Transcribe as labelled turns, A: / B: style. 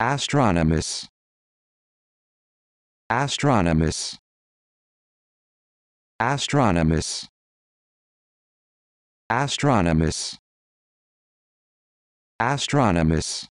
A: Astronomous. Astronomous. Astronomous. Astronomous. Astronomous.